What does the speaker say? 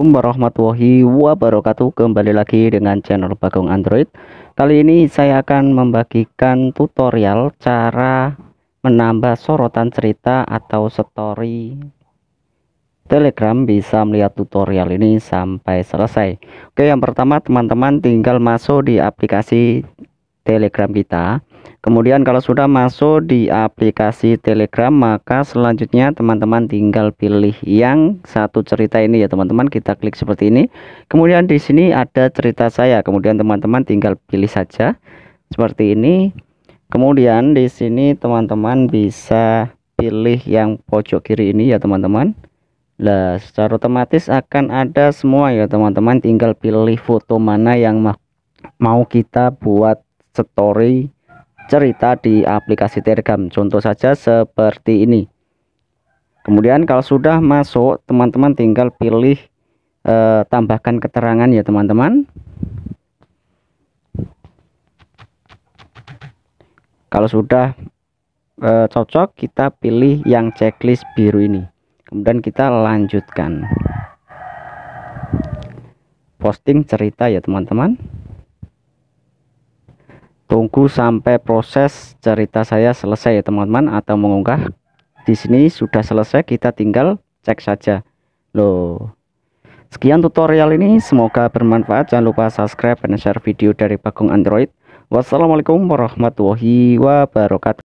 Assalamualaikum warahmatullahi wabarakatuh Kembali lagi dengan channel Bagong Android Kali ini saya akan membagikan tutorial cara menambah sorotan cerita atau story telegram bisa melihat tutorial ini sampai selesai Oke yang pertama teman-teman tinggal masuk di aplikasi Telegram kita. Kemudian kalau sudah masuk di aplikasi Telegram maka selanjutnya teman-teman tinggal pilih yang satu cerita ini ya teman-teman kita klik seperti ini. Kemudian di sini ada cerita saya. Kemudian teman-teman tinggal pilih saja seperti ini. Kemudian di sini teman-teman bisa pilih yang pojok kiri ini ya teman-teman. Nah, secara otomatis akan ada semua ya teman-teman tinggal pilih foto mana yang mau kita buat story cerita di aplikasi Telegram. Contoh saja seperti ini. Kemudian kalau sudah masuk, teman-teman tinggal pilih e, tambahkan keterangan ya, teman-teman. Kalau sudah e, cocok, kita pilih yang checklist biru ini. Kemudian kita lanjutkan. Posting cerita ya, teman-teman tunggu sampai proses cerita saya selesai ya teman-teman atau mengunggah di sini sudah selesai kita tinggal cek saja loh sekian tutorial ini semoga bermanfaat jangan lupa subscribe dan share video dari Bagong Android wassalamualaikum warahmatullahi wabarakatuh